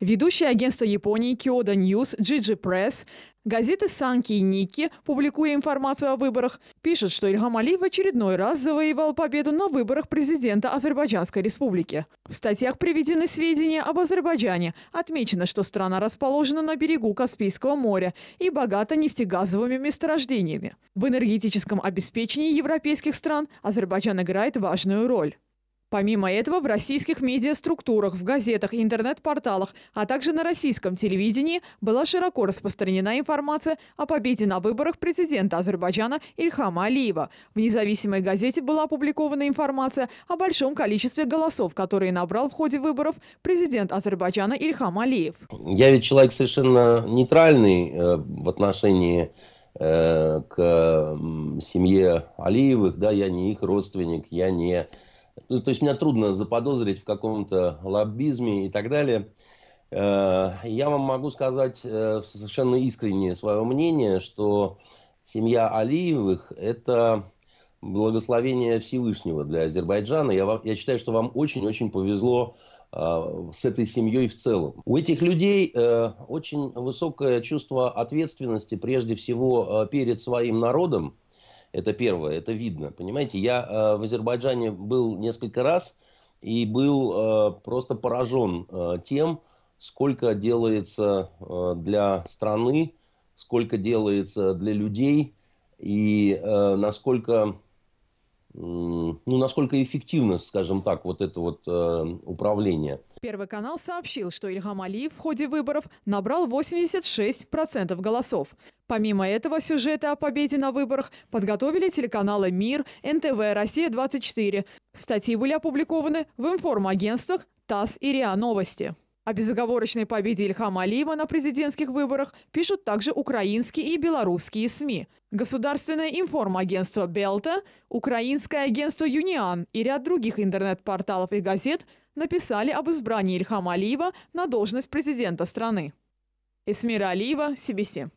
Ведущее агентство Японии Kyodo News, Gigi Press, газеты «Санки» и «Ники», публикуя информацию о выборах, Пишут, что Ильхам Алиев в очередной раз завоевал победу на выборах президента Азербайджанской республики. В статьях приведены сведения об Азербайджане. Отмечено, что страна расположена на берегу Каспийского моря и богата нефтегазовыми месторождениями. В энергетическом обеспечении европейских стран Азербайджан играет важную роль. Помимо этого, в российских медиаструктурах, в газетах, интернет-порталах, а также на российском телевидении была широко распространена информация о победе на выборах президента Азербайджана Ильхама Алиева. В независимой газете была опубликована информация о большом количестве голосов, которые набрал в ходе выборов президент Азербайджана Ильхам Алиев. Я ведь человек совершенно нейтральный э, в отношении э, к семье Алиевых, да, я не их родственник, я не ну, то есть меня трудно заподозрить в каком-то лоббизме и так далее. Э, я вам могу сказать э, совершенно искренне свое мнение, что семья Алиевых – это благословение Всевышнего для Азербайджана. Я, я считаю, что вам очень-очень повезло э, с этой семьей в целом. У этих людей очень высокое чувство ответственности, прежде всего, перед своим народом, это первое, это видно. Понимаете, я э, в Азербайджане был несколько раз и был э, просто поражен э, тем, сколько делается э, для страны, сколько делается для людей и э, насколько ну, насколько эффективно, скажем так, вот это вот э, управление. Первый канал сообщил, что Ильхам Алиев в ходе выборов набрал 86% голосов. Помимо этого сюжета о победе на выборах подготовили телеканалы «Мир», НТВ, «Россия-24». Статьи были опубликованы в информагентствах ТАСС и РИА Новости. О безоговорочной победе Ильхама Алиева на президентских выборах пишут также украинские и белорусские СМИ. Государственное информагентство «Белта», украинское агентство «Юниан» и ряд других интернет-порталов и газет написали об избрании Ильхама Алиева на должность президента страны. Эсмира Алиева, CBC.